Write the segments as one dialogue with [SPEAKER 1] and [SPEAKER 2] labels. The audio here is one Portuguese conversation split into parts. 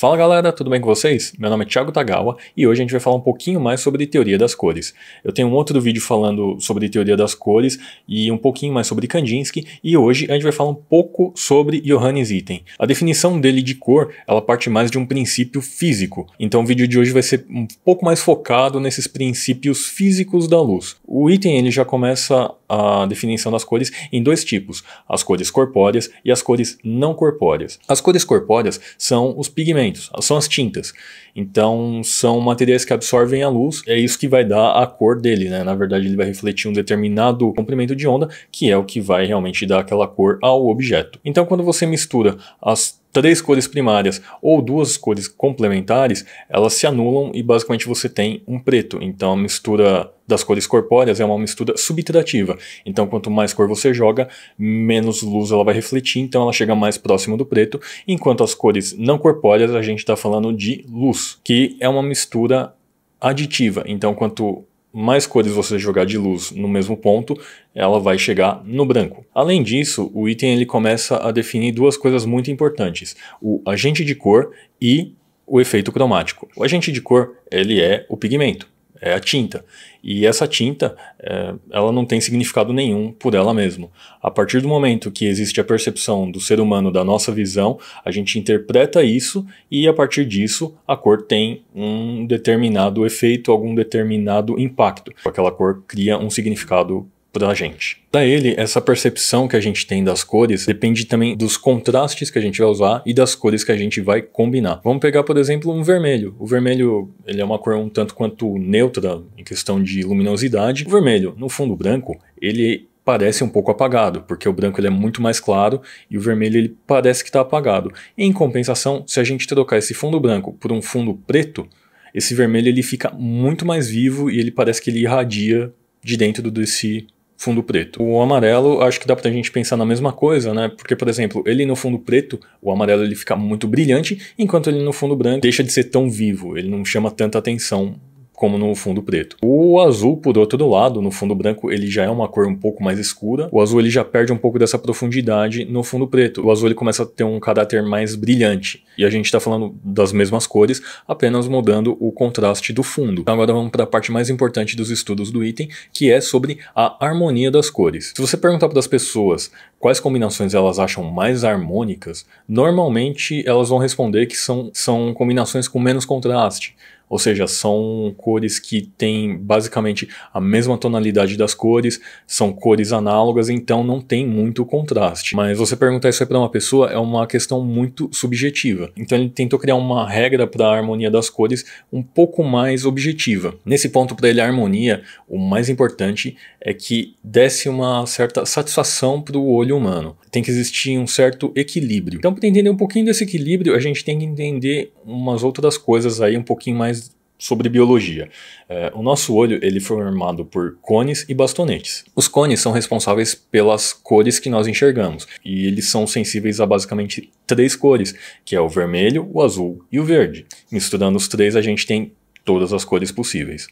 [SPEAKER 1] Fala galera, tudo bem com vocês? Meu nome é Thiago Tagawa e hoje a gente vai falar um pouquinho mais sobre teoria das cores. Eu tenho um outro vídeo falando sobre teoria das cores e um pouquinho mais sobre Kandinsky e hoje a gente vai falar um pouco sobre Johannes Item. A definição dele de cor, ela parte mais de um princípio físico, então o vídeo de hoje vai ser um pouco mais focado nesses princípios físicos da luz. O Item ele já começa a definição das cores em dois tipos: as cores corpóreas e as cores não corpóreas. As cores corpóreas são os pigmentos, são as tintas. Então, são materiais que absorvem a luz, é isso que vai dar a cor dele, né? Na verdade, ele vai refletir um determinado comprimento de onda, que é o que vai realmente dar aquela cor ao objeto. Então, quando você mistura as três cores primárias ou duas cores complementares, elas se anulam e basicamente você tem um preto. Então a mistura das cores corpóreas é uma mistura subtrativa. Então quanto mais cor você joga, menos luz ela vai refletir, então ela chega mais próximo do preto. Enquanto as cores não corpóreas, a gente está falando de luz, que é uma mistura aditiva. Então quanto mais cores você jogar de luz no mesmo ponto, ela vai chegar no branco. Além disso, o item ele começa a definir duas coisas muito importantes: o agente de cor e o efeito cromático. O agente de cor ele é o pigmento é a tinta. E essa tinta, é, ela não tem significado nenhum por ela mesma. A partir do momento que existe a percepção do ser humano da nossa visão, a gente interpreta isso e a partir disso a cor tem um determinado efeito, algum determinado impacto. Aquela cor cria um significado para a gente. Para ele, essa percepção que a gente tem das cores depende também dos contrastes que a gente vai usar e das cores que a gente vai combinar. Vamos pegar, por exemplo, um vermelho. O vermelho ele é uma cor um tanto quanto neutra em questão de luminosidade. O vermelho, no fundo branco, ele parece um pouco apagado, porque o branco ele é muito mais claro e o vermelho ele parece que está apagado. Em compensação, se a gente trocar esse fundo branco por um fundo preto, esse vermelho ele fica muito mais vivo e ele parece que ele irradia de dentro desse fundo preto. O amarelo, acho que dá pra gente pensar na mesma coisa, né? Porque, por exemplo, ele no fundo preto, o amarelo ele fica muito brilhante, enquanto ele no fundo branco deixa de ser tão vivo, ele não chama tanta atenção como no fundo preto. O azul, por outro lado, no fundo branco, ele já é uma cor um pouco mais escura. O azul ele já perde um pouco dessa profundidade no fundo preto. O azul ele começa a ter um caráter mais brilhante. E a gente está falando das mesmas cores, apenas mudando o contraste do fundo. Então agora vamos para a parte mais importante dos estudos do item, que é sobre a harmonia das cores. Se você perguntar para as pessoas quais combinações elas acham mais harmônicas, normalmente elas vão responder que são, são combinações com menos contraste. Ou seja, são cores que têm basicamente a mesma tonalidade das cores, são cores análogas, então não tem muito contraste. Mas você perguntar isso aí para uma pessoa é uma questão muito subjetiva. Então ele tentou criar uma regra para a harmonia das cores um pouco mais objetiva. Nesse ponto para ele a harmonia, o mais importante é que desse uma certa satisfação para o olho humano. Tem que existir um certo equilíbrio. Então para entender um pouquinho desse equilíbrio, a gente tem que entender umas outras coisas aí um pouquinho mais sobre biologia. É, o nosso olho ele foi formado por cones e bastonetes. Os cones são responsáveis pelas cores que nós enxergamos e eles são sensíveis a basicamente três cores, que é o vermelho, o azul e o verde. Misturando os três, a gente tem todas as cores possíveis.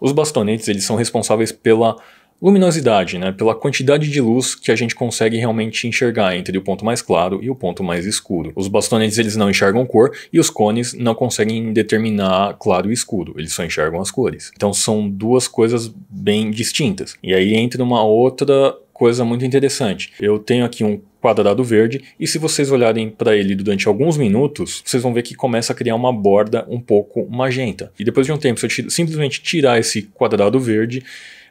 [SPEAKER 1] Os bastonetes eles são responsáveis pela Luminosidade, né? Pela quantidade de luz que a gente consegue realmente enxergar entre o ponto mais claro e o ponto mais escuro. Os bastonetes eles não enxergam cor e os cones não conseguem determinar claro e escuro, eles só enxergam as cores. Então são duas coisas bem distintas. E aí entra uma outra coisa muito interessante. Eu tenho aqui um quadrado verde e se vocês olharem para ele durante alguns minutos, vocês vão ver que começa a criar uma borda um pouco magenta. E depois de um tempo, se eu simplesmente tirar esse quadrado verde,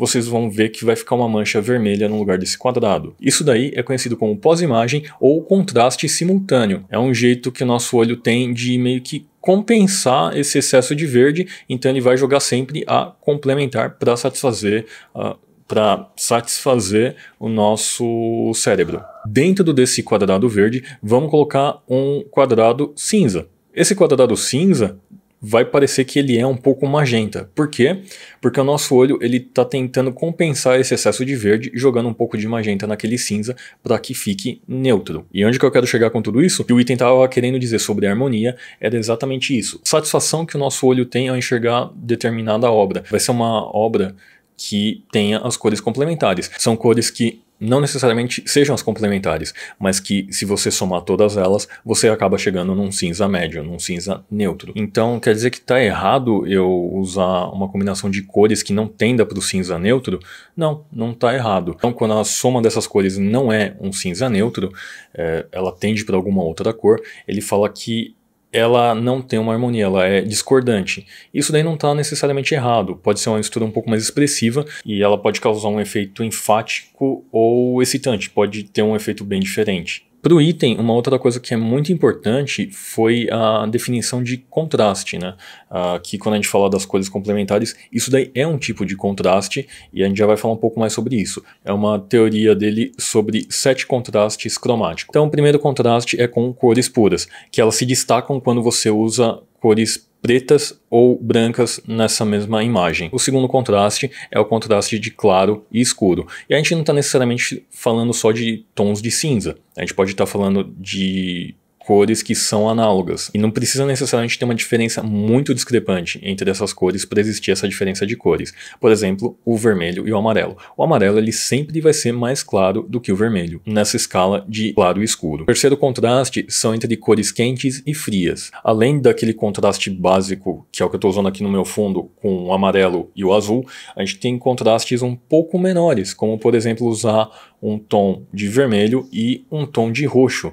[SPEAKER 1] vocês vão ver que vai ficar uma mancha vermelha no lugar desse quadrado. Isso daí é conhecido como pós-imagem ou contraste simultâneo. É um jeito que o nosso olho tem de meio que compensar esse excesso de verde, então ele vai jogar sempre a complementar para satisfazer uh, ah, para satisfazer o nosso cérebro. Dentro desse quadrado verde, vamos colocar um quadrado cinza. Esse quadrado cinza vai parecer que ele é um pouco magenta. Por quê? Porque o nosso olho ele está tentando compensar esse excesso de verde, jogando um pouco de magenta naquele cinza para que fique neutro. E onde que eu quero chegar com tudo isso? Que o item estava querendo dizer sobre a harmonia era exatamente isso. Satisfação que o nosso olho tem ao enxergar determinada obra. Vai ser uma obra que tenha as cores complementares. São cores que não necessariamente sejam as complementares, mas que se você somar todas elas, você acaba chegando num cinza médio, num cinza neutro. Então quer dizer que está errado eu usar uma combinação de cores que não tenda para o cinza neutro? Não, não está errado. Então quando a soma dessas cores não é um cinza neutro, é, ela tende para alguma outra cor, ele fala que ela não tem uma harmonia, ela é discordante. Isso daí não está necessariamente errado, pode ser uma mistura um pouco mais expressiva e ela pode causar um efeito enfático ou excitante, pode ter um efeito bem diferente. Para o item, uma outra coisa que é muito importante foi a definição de contraste, né? Uh, que quando a gente fala das coisas complementares, isso daí é um tipo de contraste e a gente já vai falar um pouco mais sobre isso. É uma teoria dele sobre sete contrastes cromáticos. Então, o primeiro contraste é com cores puras, que elas se destacam quando você usa cores pretas ou brancas nessa mesma imagem. O segundo contraste é o contraste de claro e escuro. E a gente não está necessariamente falando só de tons de cinza. A gente pode estar tá falando de cores que são análogas. E não precisa necessariamente ter uma diferença muito discrepante entre essas cores para existir essa diferença de cores. Por exemplo, o vermelho e o amarelo. O amarelo ele sempre vai ser mais claro do que o vermelho, nessa escala de claro e escuro. O terceiro contraste são entre cores quentes e frias. Além daquele contraste básico, que é o que eu estou usando aqui no meu fundo, com o amarelo e o azul, a gente tem contrastes um pouco menores, como por exemplo usar um tom de vermelho e um tom de roxo.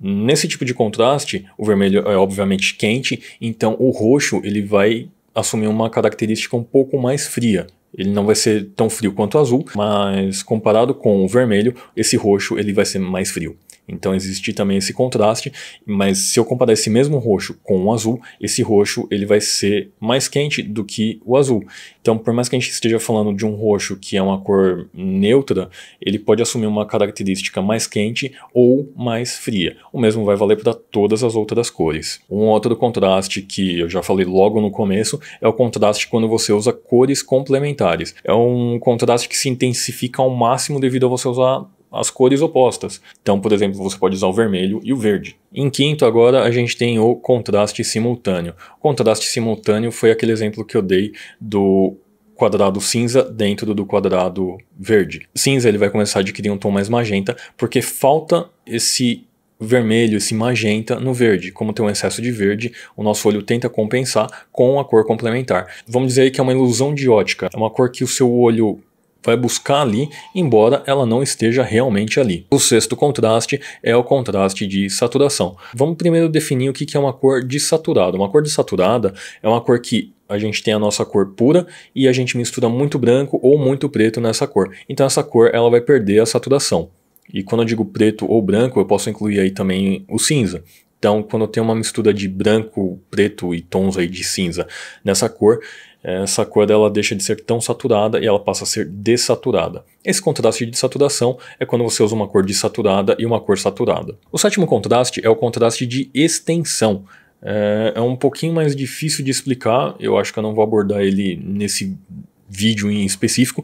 [SPEAKER 1] Nesse tipo de contraste, o vermelho é obviamente quente, então o roxo ele vai assumir uma característica um pouco mais fria. Ele não vai ser tão frio quanto o azul, mas comparado com o vermelho, esse roxo ele vai ser mais frio. Então existe também esse contraste, mas se eu comparar esse mesmo roxo com o um azul, esse roxo ele vai ser mais quente do que o azul. Então, por mais que a gente esteja falando de um roxo que é uma cor neutra, ele pode assumir uma característica mais quente ou mais fria. O mesmo vai valer para todas as outras cores. Um outro contraste que eu já falei logo no começo é o contraste quando você usa cores complementares. É um contraste que se intensifica ao máximo devido a você usar as cores opostas. Então, por exemplo, você pode usar o vermelho e o verde. Em quinto, agora a gente tem o contraste simultâneo. O contraste simultâneo foi aquele exemplo que eu dei do quadrado cinza dentro do quadrado verde. Cinza ele vai começar a adquirir um tom mais magenta, porque falta esse vermelho, esse magenta no verde. Como tem um excesso de verde, o nosso olho tenta compensar com a cor complementar. Vamos dizer que é uma ilusão de ótica, é uma cor que o seu olho vai buscar ali, embora ela não esteja realmente ali. O sexto contraste é o contraste de saturação. Vamos primeiro definir o que é uma cor desaturada. Uma cor desaturada é uma cor que a gente tem a nossa cor pura e a gente mistura muito branco ou muito preto nessa cor. Então essa cor ela vai perder a saturação. E quando eu digo preto ou branco, eu posso incluir aí também o cinza. Então, quando tem uma mistura de branco, preto e tons aí de cinza nessa cor, essa cor dela deixa de ser tão saturada e ela passa a ser dessaturada. Esse contraste de saturação é quando você usa uma cor desaturada e uma cor saturada. O sétimo contraste é o contraste de extensão. É, é, um pouquinho mais difícil de explicar, eu acho que eu não vou abordar ele nesse vídeo em específico,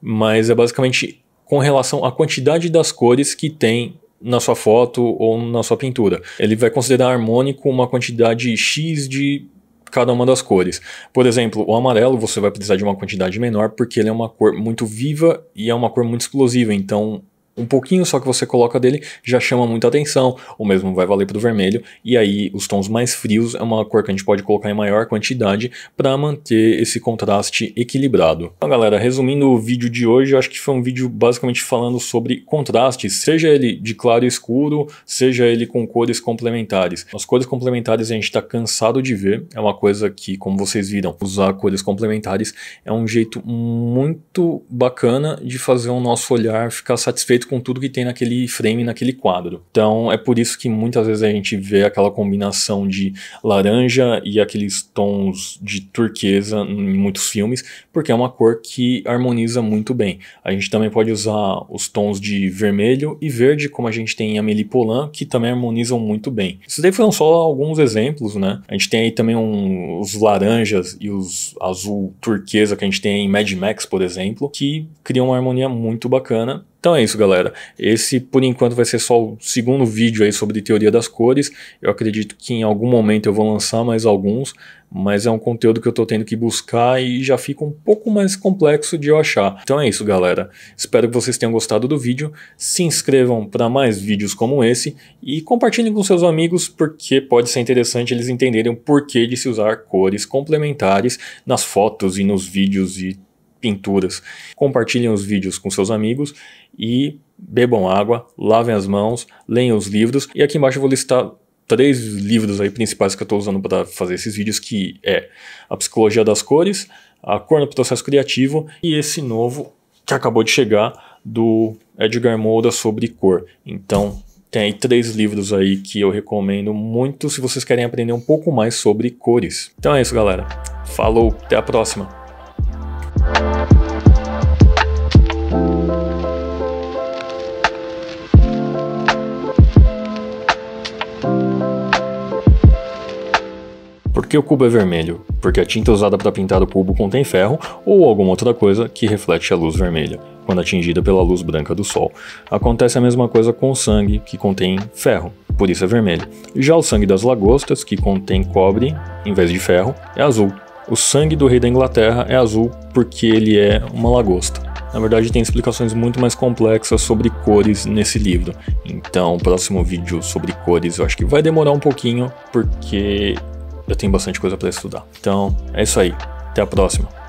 [SPEAKER 1] mas é basicamente com relação à quantidade das cores que tem na sua foto ou na sua pintura. Ele vai considerar harmônico uma quantidade X de cada uma das cores. Por exemplo, o amarelo você vai precisar de uma quantidade menor porque ele é uma cor muito viva e é uma cor muito explosiva, então um pouquinho só que você coloca dele já chama muita atenção. O mesmo vai valer para o vermelho. E aí os tons mais frios é uma cor que a gente pode colocar em maior quantidade para manter esse contraste equilibrado. Então galera, resumindo o vídeo de hoje, eu acho que foi um vídeo basicamente falando sobre contraste, seja ele de claro e escuro, seja ele com cores complementares. As cores complementares a gente está cansado de ver, é uma coisa que, como vocês viram, usar cores complementares é um jeito muito bacana de fazer o nosso olhar ficar satisfeito satisfeito com tudo que tem naquele frame, naquele quadro. Então é por isso que muitas vezes a gente vê aquela combinação de laranja e aqueles tons de turquesa em muitos filmes, porque é uma cor que harmoniza muito bem. A gente também pode usar os tons de vermelho e verde, como a gente tem em Amélie Poulain, que também harmonizam muito bem. Isso daí foram só alguns exemplos, né? A gente tem aí também um, os laranjas e os azul turquesa que a gente tem em Mad Max, por exemplo, que criam uma harmonia muito bacana então é isso, galera. Esse, por enquanto, vai ser só o segundo vídeo aí sobre teoria das cores. Eu acredito que em algum momento eu vou lançar mais alguns, mas é um conteúdo que eu estou tendo que buscar e já fica um pouco mais complexo de eu achar. Então é isso, galera. Espero que vocês tenham gostado do vídeo. Se inscrevam para mais vídeos como esse e compartilhem com seus amigos, porque pode ser interessante eles entenderem o porquê de se usar cores complementares nas fotos e nos vídeos e pinturas. Compartilhem os vídeos com seus amigos e bebam água, lavem as mãos, leiam os livros. E aqui embaixo eu vou listar três livros aí principais que eu estou usando para fazer esses vídeos, que é A Psicologia das Cores, A Cor no Processo Criativo e esse novo que acabou de chegar do Edgar Moura sobre cor. Então, tem aí três livros aí que eu recomendo muito se vocês querem aprender um pouco mais sobre cores. Então é isso, galera. Falou, até a próxima. Por que o cubo é vermelho? Porque a tinta usada para pintar o cubo contém ferro ou alguma outra coisa que reflete a luz vermelha, quando atingida pela luz branca do sol. Acontece a mesma coisa com o sangue, que contém ferro, por isso é vermelho. Já o sangue das lagostas, que contém cobre em vez de ferro, é azul, o sangue do rei da Inglaterra é azul porque ele é uma lagosta. Na verdade, tem explicações muito mais complexas sobre cores nesse livro. Então, o próximo vídeo sobre cores eu acho que vai demorar um pouquinho, porque eu tenho bastante coisa para estudar. Então, é isso aí. Até a próxima.